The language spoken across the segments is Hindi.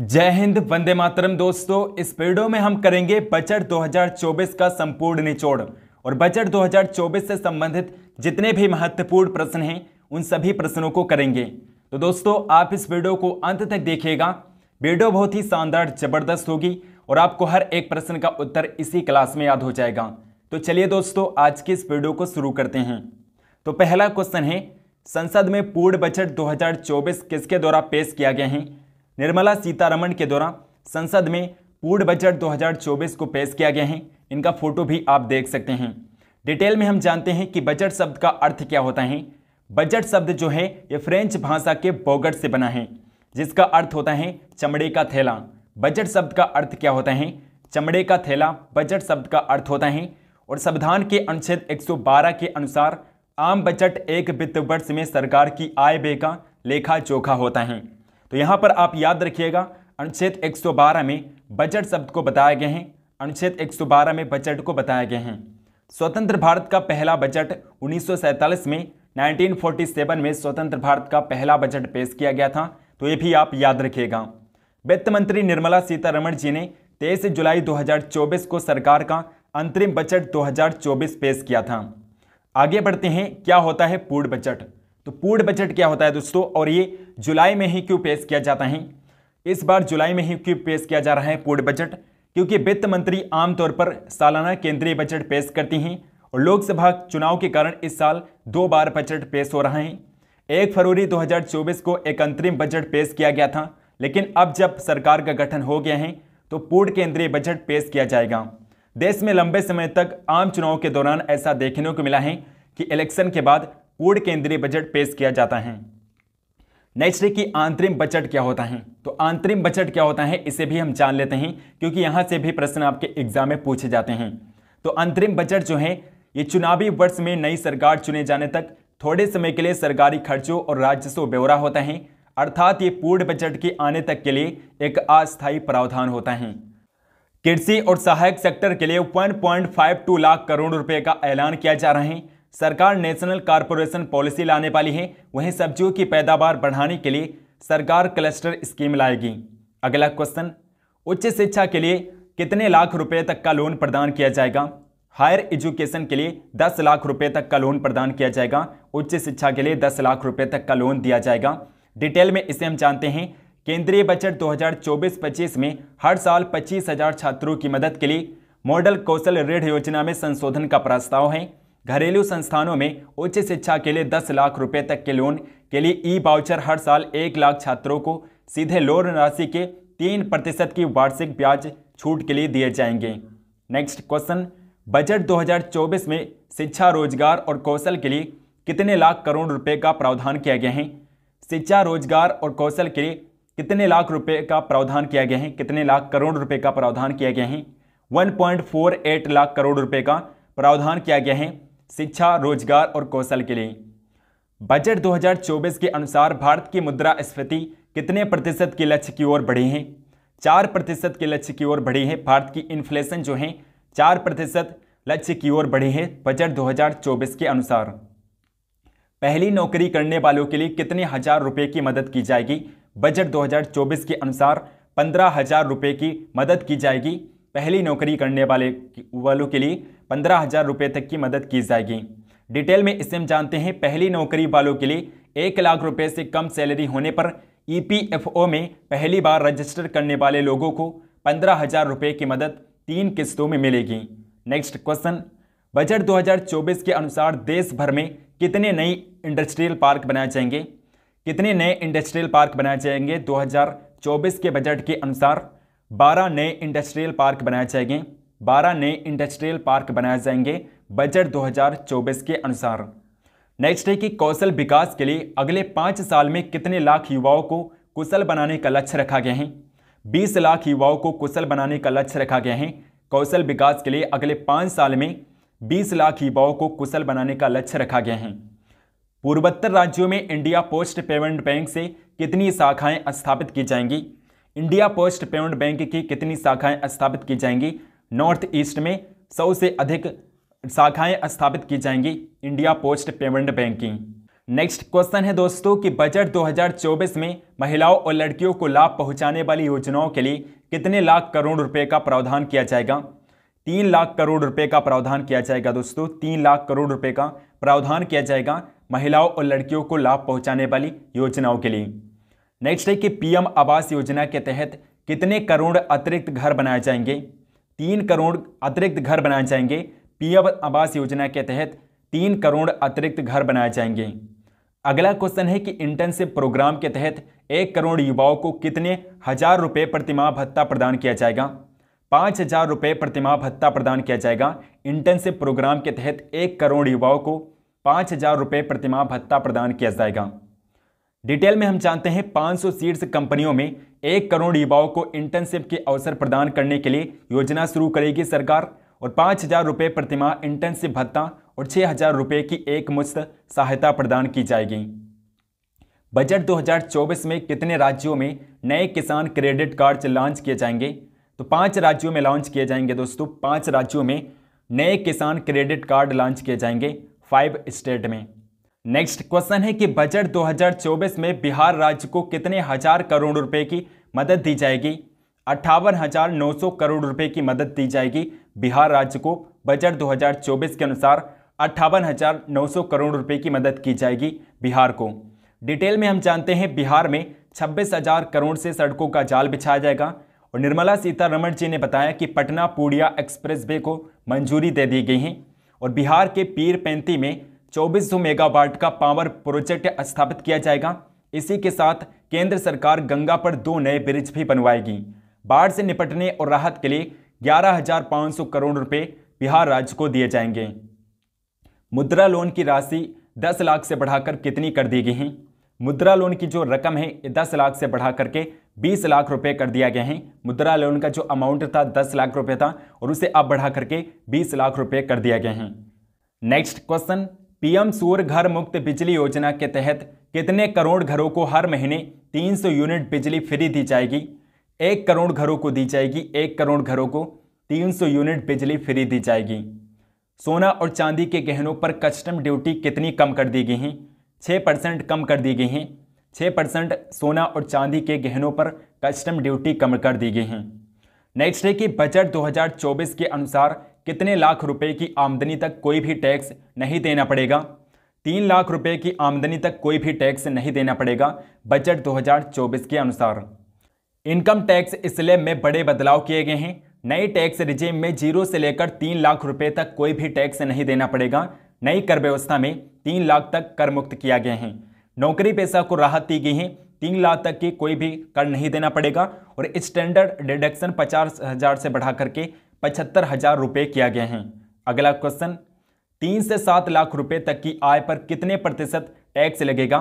जय हिंद वंदे मातरम दोस्तों इस वीडियो में हम करेंगे बजट 2024 का संपूर्ण निचोड़ और बजट 2024 से संबंधित जितने भी महत्वपूर्ण प्रश्न हैं उन सभी प्रश्नों को करेंगे तो दोस्तों आप इस वीडियो को अंत तक देखिएगा वीडियो बहुत ही शानदार जबरदस्त होगी और आपको हर एक प्रश्न का उत्तर इसी क्लास में याद हो जाएगा तो चलिए दोस्तों आज की इस वीडियो को शुरू करते हैं तो पहला क्वेश्चन है संसद में पूर्ण बजट 2024 किसके द्वारा पेश किया गया है निर्मला सीतारमण के द्वारा संसद में पूर्ण बजट 2024 को पेश किया गया है इनका फोटो भी आप देख सकते हैं डिटेल में हम जानते हैं कि बजट शब्द का अर्थ क्या होता है बजट शब्द जो है ये फ्रेंच भाषा के बोगट से बना है जिसका अर्थ होता है चमड़े का थैला बजट शब्द का अर्थ क्या होता है चमड़े का थैला बजट शब्द का अर्थ होता है और संविधान के अनुच्छेद 112 के अनुसार आम बजट एक वित्त वर्ष में सरकार की आय व्यय का लेखा जोखा होता है तो यहाँ पर आप याद रखिएगा अनुच्छेद 112 में बजट शब्द को बताया गया है अनुच्छेद 112 में बजट को बताए गए हैं स्वतंत्र भारत का पहला बजट उन्नीस में 1947 में स्वतंत्र भारत का पहला बजट पेश किया गया था तो ये भी आप याद रखिएगा वित्त मंत्री निर्मला सीतारमण जी ने तेईस जुलाई 2024 को सरकार का अंतरिम बजट 2024 पेश किया था आगे बढ़ते हैं क्या होता है पूर्ण बजट तो पूर्ण बजट क्या होता है दोस्तों और ये जुलाई में ही क्यों पेश किया जाता है इस बार जुलाई में ही क्यों पेश किया जा रहा है पूर्ण बजट क्योंकि वित्त मंत्री आमतौर पर सालाना केंद्रीय बजट पेश करती हैं और लोकसभा चुनाव के कारण इस साल दो बार बजट पेश हो रहा है एक फरवरी 2024 को एक अंतरिम बजट पेश किया गया था लेकिन अब जब सरकार का गठन हो गया है तो पूर्ण केंद्रीय बजट पेश किया जाएगा देश में लंबे समय तक आम चुनाव के दौरान ऐसा देखने को मिला है कि इलेक्शन के बाद पूर्ण केंद्रीय बजट पेश किया जाता है नेक्स्ट है कि आंतरिम बजट क्या होता है तो अंतरिम बजट क्या होता है इसे भी हम जान लेते हैं क्योंकि यहाँ से भी प्रश्न आपके एग्जाम में पूछे जाते हैं तो अंतरिम बजट जो है ये चुनावी वर्ष में नई सरकार चुने जाने तक थोड़े समय के लिए सरकारी खर्चों और राजस्व ब्यौरा होता है अर्थात ये पूर्ण बजट के आने तक के लिए एक अस्थायी प्रावधान होता है कृषि और सहायक सेक्टर के लिए 1.52 लाख करोड़ रुपए का ऐलान किया जा रहा है सरकार नेशनल कारपोरेशन पॉलिसी लाने वाली है वहीं सब्जियों की पैदावार बढ़ाने के लिए सरकार क्लस्टर स्कीम लाएगी अगला क्वेश्चन उच्च शिक्षा के लिए कितने लाख रुपए तक का लोन प्रदान किया जाएगा हायर एजुकेशन के लिए 10 लाख रुपए तक का लोन प्रदान किया जाएगा उच्च शिक्षा के लिए 10 लाख रुपए तक का लोन दिया जाएगा डिटेल में इसे हम जानते हैं केंद्रीय बजट 2024-25 में हर साल 25,000 छात्रों की मदद के लिए मॉडल कौशल ऋण योजना में संशोधन का प्रस्ताव है घरेलू संस्थानों में उच्च शिक्षा के लिए 10 लाख रुपए तक के लोन के लिए ई बाउचर हर साल एक लाख छात्रों को सीधे लोन राशि के तीन प्रतिशत की वार्षिक ब्याज छूट के लिए दिए जाएंगे नेक्स्ट क्वेश्चन बजट 2024 में शिक्षा रोजगार और कौशल के लिए कितने लाख करोड़ रुपए का प्रावधान किया गया है शिक्षा रोजगार और कौशल के लिए कितने लाख रुपए का प्रावधान किया गया है कितने लाख करोड़ रुपए का प्रावधान किया गया है 1.48 लाख करोड़ रुपए का प्रावधान किया गया है शिक्षा रोजगार और कौशल के लिए बजट 2024 के अनुसार भारत की मुद्रा स्फीति कितने प्रतिशत के लक्ष्य की ओर बढ़ी है चार प्रतिशत के लक्ष्य की ओर बढ़ी है भारत की इन्फ्लेशन जो है चार प्रतिशत लक्ष्य की ओर बढ़ी है बजट 2024 के अनुसार पहली नौकरी करने वालों के लिए कितने हजार रुपए की मदद की जाएगी बजट दो के अनुसार पंद्रह हजार की मदद की जाएगी पहली नौकरी करने वाले वालों के लिए पंद्रह हज़ार रुपये तक की मदद की जाएगी डिटेल में इसे हम जानते हैं पहली नौकरी वालों के लिए एक लाख रुपये से कम सैलरी होने पर ई e में पहली बार रजिस्टर करने वाले लोगों को पंद्रह हज़ार रुपये की मदद तीन किस्तों में मिलेगी नेक्स्ट क्वेश्चन बजट 2024 के अनुसार देश भर में कितने नए इंडस्ट्रियल पार्क बनाए जाएंगे कितने नए इंडस्ट्रियल पार्क बनाए जाएंगे 2024 के बजट के अनुसार 12 नए इंडस्ट्रियल पार्क बनाए जाएंगे बारह नए इंडस्ट्रियल पार्क बनाए जाएंगे बजट 2024 के अनुसार नेक्स्ट है कि कौशल विकास के लिए अगले पाँच साल में कितने लाख युवाओं को कुशल बनाने का लक्ष्य रखा गया है बीस लाख युवाओं को कुशल बनाने का लक्ष्य रखा गया है कौशल विकास के लिए अगले पाँच साल में बीस लाख युवाओं को कुशल बनाने का लक्ष्य रखा गया है पूर्वोत्तर राज्यों में इंडिया पोस्ट पेमेंट बैंक से कितनी शाखाएं स्थापित की जाएंगी इंडिया पोस्ट पेमेंट बैंक की कितनी शाखाएं स्थापित की जाएंगी नॉर्थ ईस्ट में सौ से अधिक शाखाएं स्थापित की जाएंगी India post payment banking next question है दोस्तों कि बजट 2024 में महिलाओं और लड़कियों को लाभ पहुंचाने वाली योजनाओं के लिए कितने लाख करोड़ रुपए का प्रावधान किया जाएगा तीन लाख करोड़ रुपए का प्रावधान किया जाएगा दोस्तों तीन लाख करोड़ रुपए का प्रावधान किया जाएगा महिलाओं और लड़कियों को लाभ पहुंचाने वाली योजनाओं के लिए नेक्स्ट है कि पीएम आवास योजना के तहत कितने करोड़ अतिरिक्त घर बनाए जाएंगे तीन करोड़ अतिरिक्त घर बनाए जाएंगे पीएम आवास योजना के तहत तीन करोड़ अतिरिक्त घर बनाए जाएंगे अगला क्वेश्चन है कि इंटर्नशिप प्रोग्राम के तहत एक करोड़ युवाओं को कितने हजार रुपये प्रतिमाह भत्ता प्रदान किया जाएगा पाँच हजार रुपये प्रतिमाह भत्ता प्रदान किया जाएगा इंटर्नशिप प्रोग्राम के तहत एक करोड़ युवाओं को पाँच हजार रुपये प्रतिमाह भत्ता प्रदान किया जाएगा डिटेल में हम जानते हैं 500 सीट्स कंपनियों में एक करोड़ युवाओं को इंटर्नशिप के अवसर प्रदान करने के लिए योजना शुरू करेगी सरकार और पाँच हजार रुपये प्रतिमाह इंटर्नशिप भत्ता और छः हजार रुपये की एकमुश्त सहायता प्रदान की जाएगी बजट 2024 में कितने राज्यों में नए किसान क्रेडिट कार्ड लॉन्च किए जाएंगे तो पाँच राज्यों में लॉन्च किए जाएंगे दोस्तों पाँच राज्यों में नए किसान क्रेडिट कार्ड लॉन्च किए जाएंगे फाइव स्टेट में नेक्स्ट क्वेश्चन है कि बजट 2024 में बिहार राज्य को कितने हजार करोड़ रुपए की मदद दी जाएगी अट्ठावन हजार नौ सौ करोड़ रुपए की मदद दी जाएगी बिहार राज्य को बजट 2024 के अनुसार अट्ठावन हजार नौ सौ करोड़ रुपए की मदद की जाएगी बिहार को डिटेल में हम जानते हैं बिहार में छब्बीस हजार करोड़ से सड़कों का जाल बिछाया जाएगा और निर्मला सीतारमण जी ने बताया कि पटना पूर्णिया एक्सप्रेस वे को मंजूरी दे दी गई है और बिहार के पीर पैंती में 2400 मेगावाट का पावर प्रोजेक्ट स्थापित किया जाएगा इसी के साथ केंद्र सरकार गंगा पर दो नए ब्रिज भी बनवाएगी बाढ़ से निपटने और राहत के लिए 11,500 करोड़ रुपए बिहार राज्य को दिए जाएंगे मुद्रा लोन की राशि 10 लाख से बढ़ाकर कितनी कर दी गई है मुद्रा लोन की जो रकम है 10 लाख से बढ़ा करके बीस लाख रुपए कर दिया गया है मुद्रा लोन का जो अमाउंट था 10 लाख रुपए था और उसे अब बढ़ा करके बीस लाख रुपए कर दिया गया है नेक्स्ट क्वेश्चन पीएम सूर्य घर मुक्त बिजली योजना के तहत कितने करोड़ घरों को हर महीने 300 यूनिट बिजली फ्री दी जाएगी एक करोड़ घरों को दी जाएगी एक करोड़ घरों को 300 यूनिट बिजली फ्री दी जाएगी सोना और चांदी के गहनों पर कस्टम ड्यूटी कितनी कम कर दी गई है छः परसेंट कम कर दी गई है छः परसेंट सोना और चांदी के गहनों पर कस्टम ड्यूटी कम कर दी गई है नेक्स्ट है कि बजट 2024 के अनुसार कितने लाख रुपए की आमदनी तक कोई भी टैक्स नहीं देना पड़ेगा तीन लाख रुपए की आमदनी तक कोई भी टैक्स नहीं देना पड़ेगा बजट 2024 के अनुसार इनकम टैक्स स्लैब में बड़े बदलाव किए गए हैं नए टैक्स रिजीम में जीरो से लेकर तीन लाख रुपए तक कोई भी टैक्स नहीं देना पड़ेगा नई कर व्यवस्था में तीन लाख तक कर मुक्त किया गया है नौकरी पेशा को राहत दी गई है तीन लाख तक की कोई भी कर नहीं देना पड़ेगा और स्टैंडर्ड डिडक्शन पचास हज़ार से बढ़ा करके पचहत्तर हजार रुपये किया गया है अगला क्वेश्चन तीन से सात लाख रुपए तक की आय पर कितने प्रतिशत टैक्स लगेगा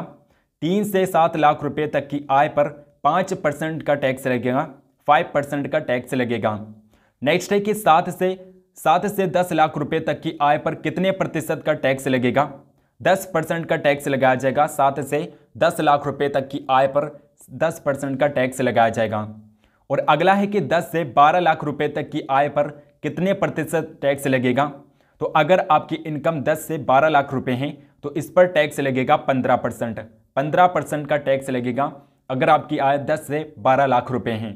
तीन से सात लाख रुपए तक की आय पर पाँच परसेंट का टैक्स लगेगा फाइव परसेंट का टैक्स लगेगा नेक्स्ट है कि सात से सात से दस लाख रुपए तक की आय पर कितने प्रतिशत का टैक्स लगेगा दस परसेंट का टैक्स लगाया जाएगा सात से दस लाख रुपए तक की आय पर दस परसेंट का टैक्स लगाया जाएगा और अगला है कि 10 से 12 लाख रुपए तक की आय पर कितने प्रतिशत टैक्स लगेगा तो अगर आपकी इनकम 10 से 12 लाख रुपए हैं तो इस पर टैक्स लगेगा 15 परसेंट पंद्रह परसेंट का टैक्स लगेगा अगर आपकी आय 10 से 12 लाख रुपए हैं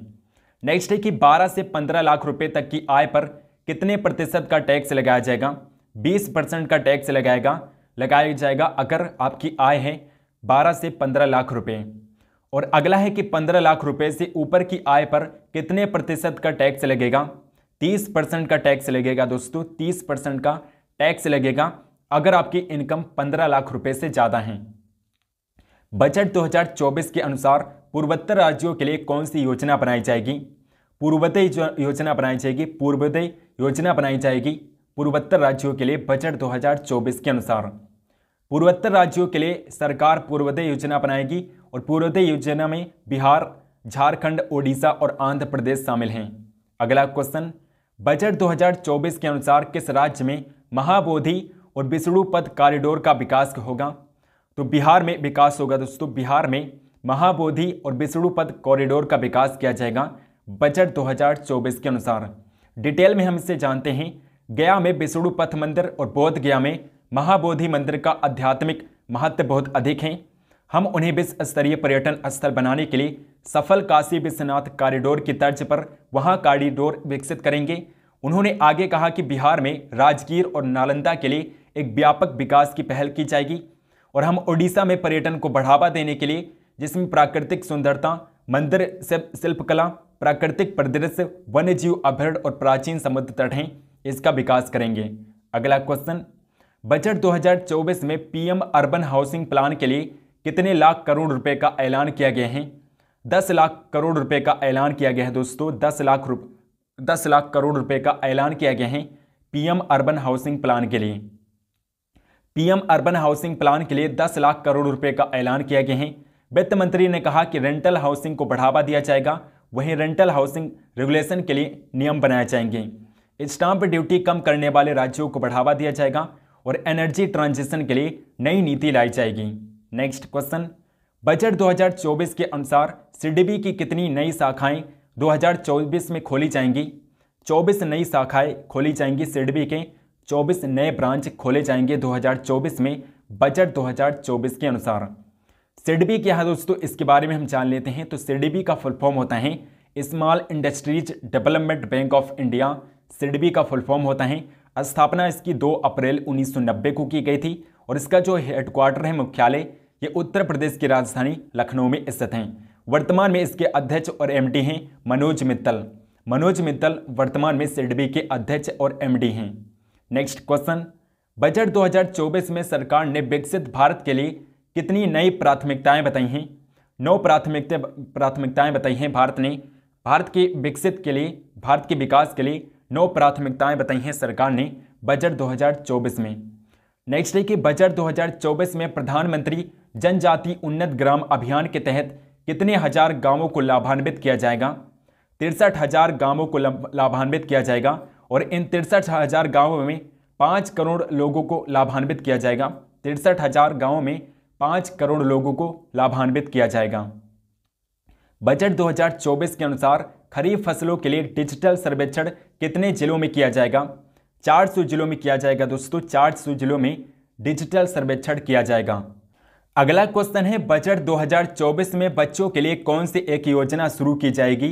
नेक्स्ट है कि 12 से 15 लाख रुपए तक की आय पर कितने प्रतिशत का टैक्स लगाया जाएगा बीस परसेंट का टैक्स लगाएगा लगाया जाएगा अगर आपकी आय है बारह से पंद्रह लाख रुपये और अगला है कि पंद्रह लाख रुपए से ऊपर की आय पर कितने प्रतिशत का टैक्स लगेगा तीस परसेंट का टैक्स लगेगा दोस्तों तीस परसेंट का टैक्स लगेगा अगर आपकी इनकम पंद्रह लाख रुपए से ज़्यादा है बजट 2024 के अनुसार पूर्वोत्तर राज्यों के लिए कौन सी योजना बनाई जाएगी पूर्वोदय योजना बनाई जाएगी पूर्वोदय योजना बनाई जाएगी पूर्वोत्तर राज्यों के लिए बजट दो के अनुसार पूर्वोत्तर राज्यों के लिए सरकार पूर्वोदय योजना बनाएगी और पूर्वोदय योजना में बिहार झारखंड ओडिशा और आंध्र प्रदेश शामिल हैं अगला क्वेश्चन बजट 2024 के अनुसार किस राज्य में महाबोधि और विष्णुपद कॉरिडोर का विकास होगा तो बिहार में विकास होगा दोस्तों बिहार में महाबोधि और विष्णुपद कॉरिडोर का विकास किया जाएगा बजट 2024 के अनुसार डिटेल में हम इसे जानते हैं गया में पथ मंदिर और बौद्ध गया में महाबोधि मंदिर का आध्यात्मिक महत्व बहुत अधिक है हम उन्हें विश्व स्तरीय पर्यटन स्थल बनाने के लिए सफल काशी विश्वनाथ कॉरिडोर की तर्ज पर वहां कॉरिडोर विकसित करेंगे उन्होंने आगे कहा कि बिहार में राजगीर और नालंदा के लिए एक व्यापक विकास की पहल की जाएगी और हम ओडिशा में पर्यटन को बढ़ावा देने के लिए जिसमें प्राकृतिक सुंदरता मंदिर शिल्पकला प्राकृतिक परिदृश्य वन्य जीव अभ्यारण्य और प्राचीन समुद्र तट हैं इसका विकास करेंगे अगला क्वेश्चन बजट 2024 में पीएम अर्बन हाउसिंग प्लान के लिए कितने लाख करोड़ रुपए का ऐलान किया गया है दस लाख करोड़ रुपए का ऐलान किया गया है दोस्तों दस लाख रुप दस लाख करोड़ रुपए का ऐलान किया गया है पीएम अर्बन हाउसिंग प्लान के लिए पीएम अर्बन हाउसिंग प्लान के लिए दस लाख करोड़ रुपए का ऐलान किया गया है वित्त मंत्री ने कहा कि रेंटल हाउसिंग को बढ़ावा दिया जाएगा वहीं रेंटल हाउसिंग रेगुलेशन के लिए नियम बनाए जाएंगे स्टाम्प ड्यूटी कम करने वाले राज्यों को बढ़ावा दिया जाएगा और एनर्जी ट्रांजिशन के लिए नई नीति लाई जाएगी नेक्स्ट क्वेश्चन बजट 2024 के अनुसार सीडीबी की कितनी नई शाखाएं 2024 में खोली जाएंगी 24 नई शाखाएं खोली जाएंगी सीडीबी के 24 नए ब्रांच खोले जाएंगे 2024 में बजट 2024 के अनुसार सिडबी क्या है दोस्तों इसके बारे में हम जान लेते हैं तो सिडबी का फुल फॉर्म होता है small industries development bank of India SIDBI का फुल फॉर्म होता है स्थापना इसकी दो अप्रैल उन्नीस को की गई थी और इसका जो हेडक्वार्टर है मुख्यालय ये उत्तर प्रदेश की राजधानी लखनऊ में स्थित हैं वर्तमान में इसके अध्यक्ष और एमडी हैं मनोज मित्तल मनोज मित्तल वर्तमान में सिडबी के अध्यक्ष और एमडी हैं नेक्स्ट क्वेश्चन बजट 2024 में सरकार ने विकसित भारत के लिए कितनी नई प्राथमिकताएं बताई हैं नौ प्राथमिकता प्राथमिकताएं बताई हैं भारत ने भारत के विकसित के लिए भारत के विकास के लिए नौ प्राथमिकताएं बताई हैं सरकार ने बजट 2024 में नेक्स्ट है कि बजट 2024 में प्रधानमंत्री जनजाति उन्नत ग्राम अभियान के तहत कितने हजार गांवों को लाभान्वित किया जाएगा तिरसठ हजार गांवों को लाभान्वित किया जाएगा और इन तिरसठ हजार गाँवों में पाँच करोड़ लोगों को लाभान्वित किया जाएगा तिरसठ हजार गाँवों में पाँच करोड़ लोगों को लाभान्वित किया जाएगा बजट 2024 के अनुसार खरीफ फसलों के लिए डिजिटल सर्वेक्षण कितने जिलों में किया जाएगा सौ जिलों में किया जाएगा दोस्तों सौ जिलों में डिजिटल सर्वेक्षण किया जाएगा अगला क्वेश्चन है बजट 2024 में बच्चों के लिए कौन सी एक योजना शुरू की जाएगी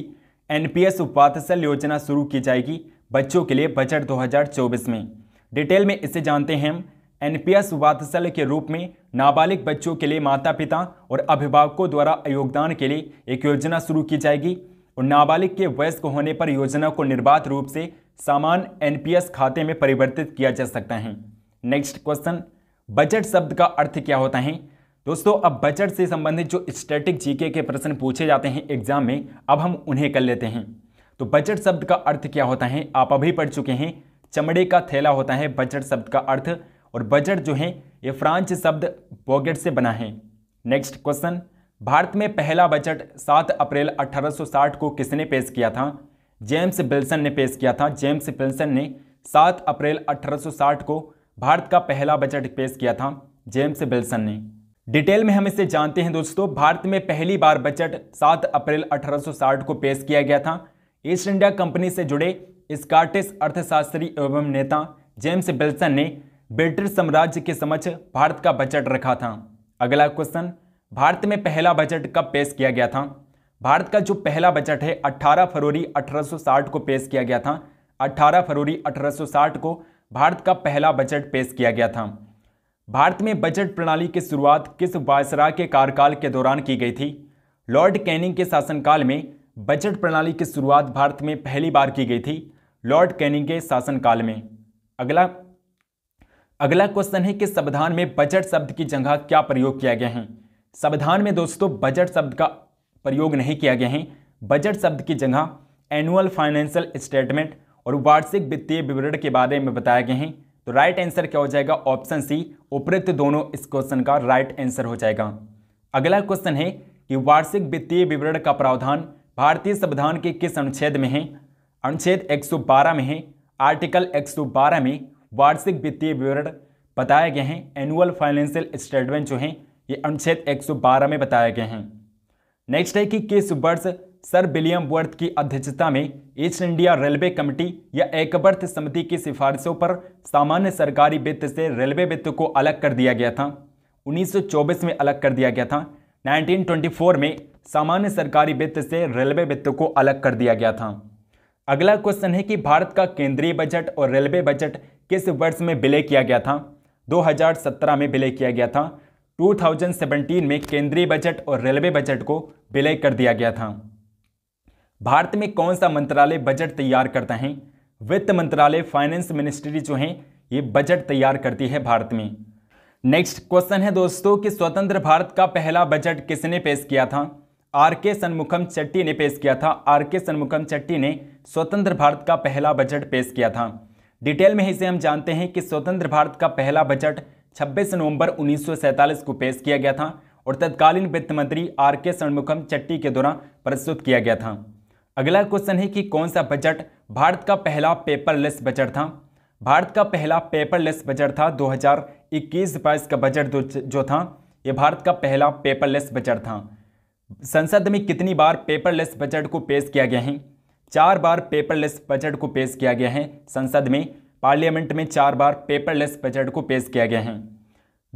एनपीएस उपाधसल योजना शुरू की जाएगी बच्चों के लिए बजट 2024 में डिटेल में इसे जानते हैं हम एनपीएस वात्सल के रूप में नाबालिग बच्चों के लिए माता पिता और अभिभावकों द्वारा योगदान के लिए एक योजना शुरू की जाएगी और नाबालिग के वयस्क होने पर योजना को निर्बाध रूप से सामान एन खाते में परिवर्तित किया जा सकता है नेक्स्ट क्वेश्चन बजट शब्द का अर्थ क्या होता है दोस्तों अब बजट से संबंधित जो स्टैटिक जीके के प्रश्न पूछे जाते हैं एग्जाम में अब हम उन्हें कर लेते हैं तो बजट शब्द का अर्थ क्या होता है आप अभी पढ़ चुके हैं चमड़े का थैला होता है बजट शब्द का अर्थ और बजट जो है ये फ्रांच शब्द बॉगेट से बना है नेक्स्ट क्वेश्चन भारत में पहला बजट 7 अप्रैल 1860 को किसने पेश किया था जेम्स बिल्सन ने पेश किया था जेम्स बिल्सन ने 7 अप्रैल 1860 को भारत का पहला बजट पेश किया था जेम्स बिल्सन ने डिटेल में हम इसे जानते हैं दोस्तों भारत में पहली बार बजट 7 अप्रैल 1860 को पेश किया गया था ईस्ट इंडिया कंपनी से जुड़े स्कॉटिश अर्थशास्त्री एवं नेता जेम्स बिल्सन ने ब्रिटिश साम्राज्य के समक्ष भारत का बजट रखा था अगला क्वेश्चन भारत में पहला बजट कब पेश किया गया था भारत का जो पहला बजट है 18 फरवरी 1860 को पेश किया गया था 18 फरवरी 1860 को भारत का पहला बजट पेश किया गया था भारत में बजट प्रणाली की शुरुआत किस वायसराय के कार्यकाल के दौरान की गई थी लॉर्ड कैनिंग के शासनकाल में बजट प्रणाली की शुरुआत भारत में पहली बार की गई थी लॉर्ड कैनिंग के शासनकाल में अगला अगला क्वेश्चन है कि संविधान में बजट शब्द की जगह क्या प्रयोग किया गया है संविधान में दोस्तों बजट शब्द का प्रयोग नहीं किया गया है बजट शब्द की जगह एनुअल फाइनेंशियल स्टेटमेंट और वार्षिक वित्तीय विवरण के बारे में बताया गया है तो राइट आंसर क्या हो जाएगा ऑप्शन सी उपरुक्त दोनों इस क्वेश्चन का राइट आंसर हो जाएगा अगला क्वेश्चन है कि वार्षिक वित्तीय विवरण का प्रावधान भारतीय संविधान के किस अनुच्छेद में है अनुच्छेद 112 में है आर्टिकल 112 में वार्षिक वित्तीय विवरण बताया गया है एनुअल फाइनेंशियल स्टेटमेंट जो है ये अनुच्छेद 112 में बताया गया है नेक्स्ट है कि किस वर्ष सर विलियम वर्थ की अध्यक्षता में ईस्ट इंडिया रेलवे कमेटी या एकबर्थ समिति की सिफारिशों पर सामान्य सरकारी वित्त से रेलवे वित्त को अलग कर दिया गया था 1924 में अलग कर दिया गया था 1924 में सामान्य सरकारी वित्त से रेलवे वित्त को अलग कर दिया गया था अगला क्वेश्चन है कि भारत का केंद्रीय बजट और रेलवे बजट किस वर्ष में विलय किया गया था 2017 में विलय किया गया था 2017 में केंद्रीय बजट और रेलवे बजट को विलय कर दिया गया था भारत में कौन सा मंत्रालय बजट तैयार करता है वित्त मंत्रालय फाइनेंस मिनिस्ट्री जो है ये बजट तैयार करती है भारत में नेक्स्ट क्वेश्चन है दोस्तों कि स्वतंत्र भारत का पहला बजट किसने पेश किया था आर के सनमुखम चट्टी ने पेश किया था आर के सनमुखम चट्टी ने स्वतंत्र भारत का पहला बजट पेश किया था डिटेल में इसे हम जानते हैं कि स्वतंत्र भारत का पहला बजट 26 नवंबर 1947 को पेश किया गया था और तत्कालीन वित्त मंत्री आर के सनमुखम चट्टी के द्वारा प्रस्तुत किया गया था अगला क्वेश्चन है कि कौन सा बजट भारत का पहला पेपरलेस बजट था भारत का पहला पेपरलेस बजट था 2021-22 का बजट जो था ये भारत का पहला पेपरलेस बजट था संसद में कितनी बार पेपरलेस बजट को पेश किया गया है चार बार पेपरलेस बजट को पेश किया गया है संसद में पार्लियामेंट में चार बार पेपरलेस बजट को पेश किया गया है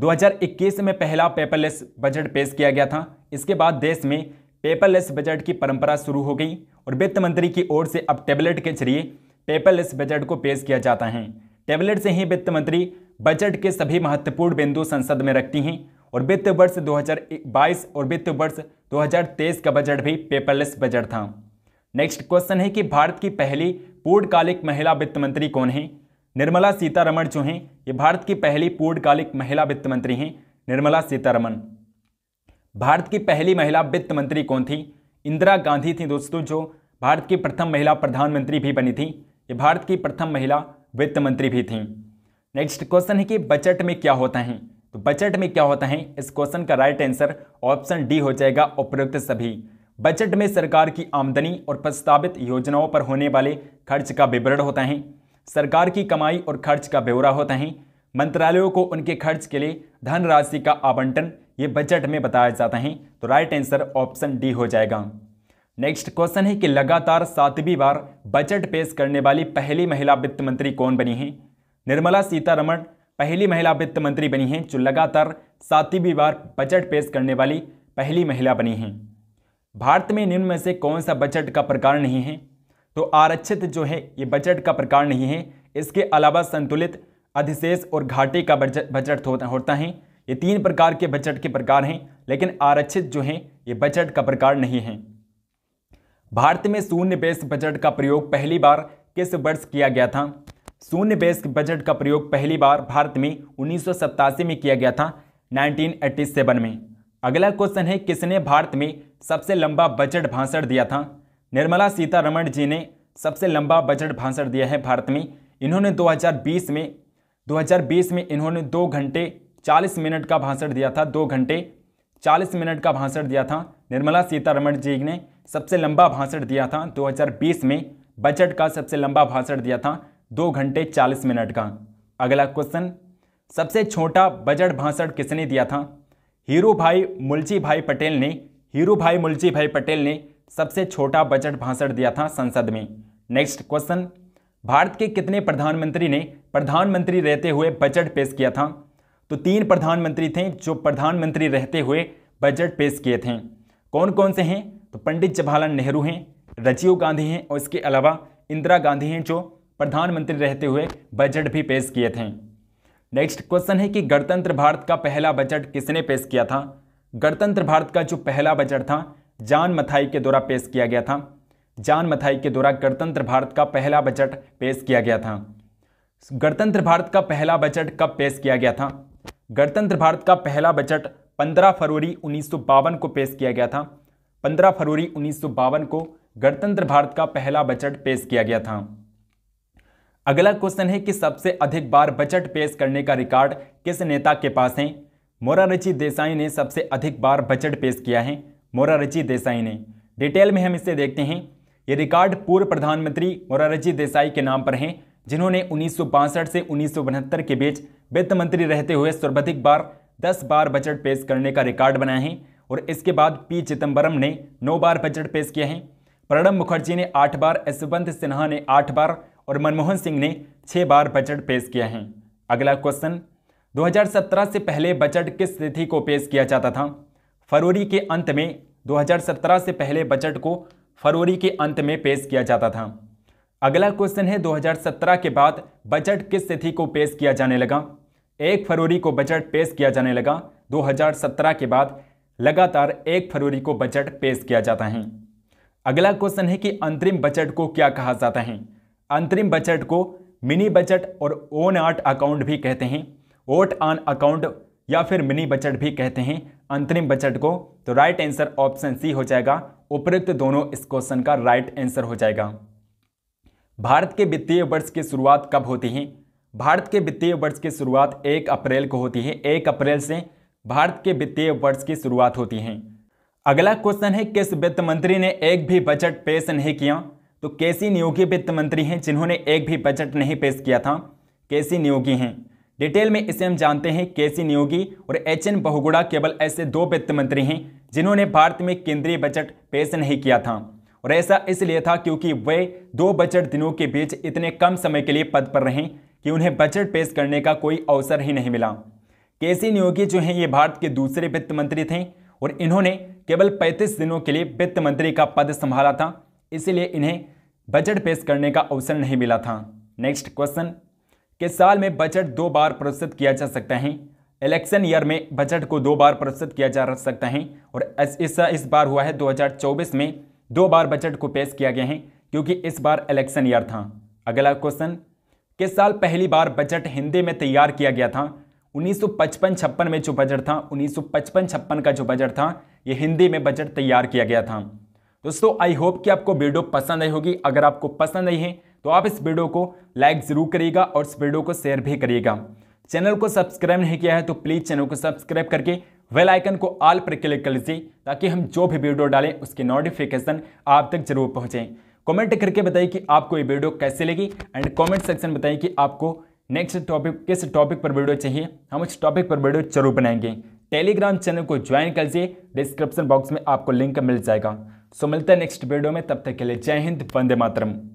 2021 में पहला पेपरलेस बजट पेश किया गया था इसके बाद देश में पेपरलेस बजट की परंपरा शुरू हो गई और वित्त मंत्री की ओर से अब टेबलेट के जरिए पेपरलेस बजट को पेश किया जाता है टेबलेट से ही वित्त मंत्री बजट के सभी महत्वपूर्ण बिंदु संसद में रखती हैं और वित्त वर्ष 2022 और वित्त वर्ष 2023 का बजट भी पेपरलेस बजट था नेक्स्ट क्वेश्चन है कि भारत की पहली पूर्णकालिक महिला वित्त मंत्री कौन है निर्मला सीतारमण जो हैं ये भारत की पहली पूर्णकालिक महिला वित्त मंत्री हैं निर्मला सीतारमण भारत की पहली महिला वित्त मंत्री कौन थी इंदिरा गांधी थी दोस्तों जो भारत की प्रथम महिला प्रधानमंत्री भी बनी थी ये भारत की प्रथम महिला वित्त मंत्री भी थी नेक्स्ट क्वेश्चन है कि बजट में क्या होता है तो बजट में क्या होता है इस क्वेश्चन का राइट आंसर ऑप्शन डी हो जाएगा उपयुक्त सभी बजट में सरकार की आमदनी और प्रस्तावित योजनाओं पर होने वाले खर्च का विवरण होता है सरकार की कमाई और खर्च का ब्यौरा होता है मंत्रालयों को उनके खर्च के लिए धनराशि का आवंटन ये बजट में बताया जाता है तो राइट आंसर ऑप्शन डी हो जाएगा नेक्स्ट क्वेश्चन है कि लगातार सातवीं बार बजट पेश करने वाली पहली महिला वित्त मंत्री कौन बनी है निर्मला सीतारमण पहली महिला वित्त मंत्री बनी हैं जो लगातार सातवीं बार बजट पेश करने वाली पहली महिला बनी हैं भारत में निम्न में से कौन सा बजट का प्रकार नहीं है तो आरक्षित जो है ये बजट का प्रकार नहीं है इसके अलावा संतुलित अधिशेष और घाटे का बजट होता है ये तीन प्रकार के बजट के प्रकार हैं लेकिन आरक्षित जो हैं ये बजट का प्रकार नहीं है भारत में शून्य बेस बजट का प्रयोग पहली बार किस वर्ष किया गया था शून्य बेस बजट का प्रयोग पहली बार भारत में उन्नीस में किया गया था 1987 में अगला क्वेश्चन है किसने भारत में सबसे लंबा बजट भाषण दिया था निर्मला सीतारमण जी ने सबसे लंबा बजट भाषण दिया है भारत में इन्होंने 2020 में 2020 में इन्होंने दो घंटे चालीस मिनट का भाषण दिया था दो घंटे चालीस मिनट का भाषण दिया था निर्मला सीतारमण जी ने सबसे लंबा भाषण दिया था 2020 में बजट का सबसे लंबा भाषण दिया था दो घंटे चालीस मिनट का अगला क्वेश्चन सबसे छोटा बजट भाषण किसने दिया था हीरो भाई मुलजी भाई पटेल ने हीरो भाई मुलजी भाई पटेल ने सबसे छोटा बजट भाषण दिया था संसद में नेक्स्ट क्वेश्चन भारत के कितने प्रधानमंत्री ने प्रधानमंत्री रहते हुए बजट पेश किया था तो तीन प्रधानमंत्री थे जो प्रधानमंत्री रहते हुए बजट पेश किए थे कौन कौन से हैं तो पंडित जवाहरलाल नेहरू हैं राजीव गांधी हैं और इसके अलावा इंदिरा गांधी हैं जो प्रधानमंत्री रहते हुए बजट भी पेश किए थे नेक्स्ट क्वेश्चन है कि गणतंत्र भारत का पहला बजट किसने पेश किया था गणतंत्र भारत का जो पहला बजट था जान मथाई के द्वारा पेश किया गया था जान मथाई के द्वारा गणतंत्र भारत का पहला बजट पेश किया गया था गणतंत्र भारत का पहला बजट कब पेश किया गया था गणतंत्र भारत का पहला बजट 15 फरवरी उन्नीस को पेश किया गया था 15 फरवरी उन्नीस को गणतंत्र भारत का पहला बजट पेश किया गया था अगला क्वेश्चन है कि सबसे अधिक बार बजट पेश करने का रिकॉर्ड किस नेता के पास है मोरारची देसाई ने सबसे अधिक बार बजट पेश किया है मोरारची देसाई ने डिटेल में हम इसे देखते हैं ये रिकॉर्ड पूर्व प्रधानमंत्री मोरारजी देसाई के नाम पर हैं जिन्होंने उन्नीस से उन्नीस के बीच वित्त मंत्री रहते हुए सर्वाधिक बार 10 बार बजट पेश करने का रिकॉर्ड बनाया है और इसके बाद पी चिदम्बरम ने 9 बार बजट पेश किया है प्रणब मुखर्जी ने 8 बार यशवंत सिन्हा ने 8 बार और मनमोहन सिंह ने 6 बार बजट पेश किया है अगला क्वेश्चन 2017 से पहले बजट किस तिथि को पेश किया जाता था फरवरी के अंत में 2017 से पहले बजट को फरवरी के अंत में पेश किया जाता था अगला क्वेश्चन है 2017 के बाद बजट किस तिथि को पेश किया जाने लगा एक फरवरी को बजट पेश किया जाने लगा 2017 के बाद लगातार एक फरवरी को बजट पेश किया जाता है अगला क्वेश्चन है कि अंतरिम बजट को क्या कहा जाता है अंतरिम बजट को मिनी बजट और ओन आर्ट अकाउंट भी कहते हैं ओट ऑन अकाउंट या फिर मिनी बजट भी कहते हैं अंतरिम बजट को तो राइट आंसर ऑप्शन सी हो जाएगा उपरोक्त दोनों इस क्वेश्चन का राइट आंसर हो जाएगा भारत के वित्तीय वर्ष की शुरुआत कब होती है भारत के वित्तीय वर्ष की शुरुआत एक अप्रैल को होती है एक अप्रैल से भारत के वित्तीय वर्ष की शुरुआत होती है अगला क्वेश्चन है किस वित्त मंत्री ने एक भी बजट पेश नहीं किया तो कैसी नियोगी वित्त मंत्री हैं जिन्होंने एक भी बजट नहीं पेश किया था कैसी नियोगी हैं डिटेल में इसे हम जानते हैं कैसी नियोगी और एच एन बहुगुड़ा केवल ऐसे दो वित्त मंत्री हैं जिन्होंने भारत में केंद्रीय बजट पेश नहीं किया था और ऐसा इसलिए था क्योंकि वे दो बजट दिनों के बीच इतने कम समय के लिए पद पर रहे कि उन्हें बजट पेश करने का कोई अवसर ही नहीं मिला के सी नियोगी जो हैं ये भारत के दूसरे वित्त मंत्री थे और इन्होंने केवल 35 दिनों के लिए वित्त मंत्री का पद संभाला था इसीलिए इन्हें बजट पेश करने का अवसर नहीं मिला था नेक्स्ट क्वेश्चन के साल में बजट दो बार प्रस्तुत किया जा सकता है इलेक्शन ईयर में बजट को दो बार प्रस्तुत किया जा सकता है और ऐसा इस, बार हुआ है दो में दो बार बजट को पेश किया गया है क्योंकि इस बार इलेक्शन ईयर था अगला क्वेश्चन किस साल पहली बार बजट हिंदी में तैयार किया गया था उन्नीस 56 में जो बजट था उन्नीस सौ का जो बजट था ये हिंदी में बजट तैयार किया गया था दोस्तों आई होप कि आपको वीडियो पसंद आई होगी अगर आपको पसंद आई है तो आप इस वीडियो को लाइक ज़रूर करिएगा और इस वीडियो को शेयर भी करिएगा चैनल को सब्सक्राइब नहीं किया है तो प्लीज़ चैनल को सब्सक्राइब करके वेल आइकन को ऑल पर क्लिक कर लीजिए ताकि हम जो भी वीडियो डालें उसकी नोटिफिकेशन आप तक जरूर पहुँचें कमेंट करके बताइए कि आपको ये वीडियो कैसे लगी एंड कमेंट सेक्शन में बताइए कि आपको नेक्स्ट टॉपिक किस टॉपिक पर वीडियो चाहिए हम उस टॉपिक पर वीडियो जरूर बनाएंगे टेलीग्राम चैनल को ज्वाइन कर लीजिए डिस्क्रिप्शन बॉक्स में आपको लिंक मिल जाएगा सो मिलता है नेक्स्ट वीडियो में तब तक के लिए जय हिंद वंदे मातरम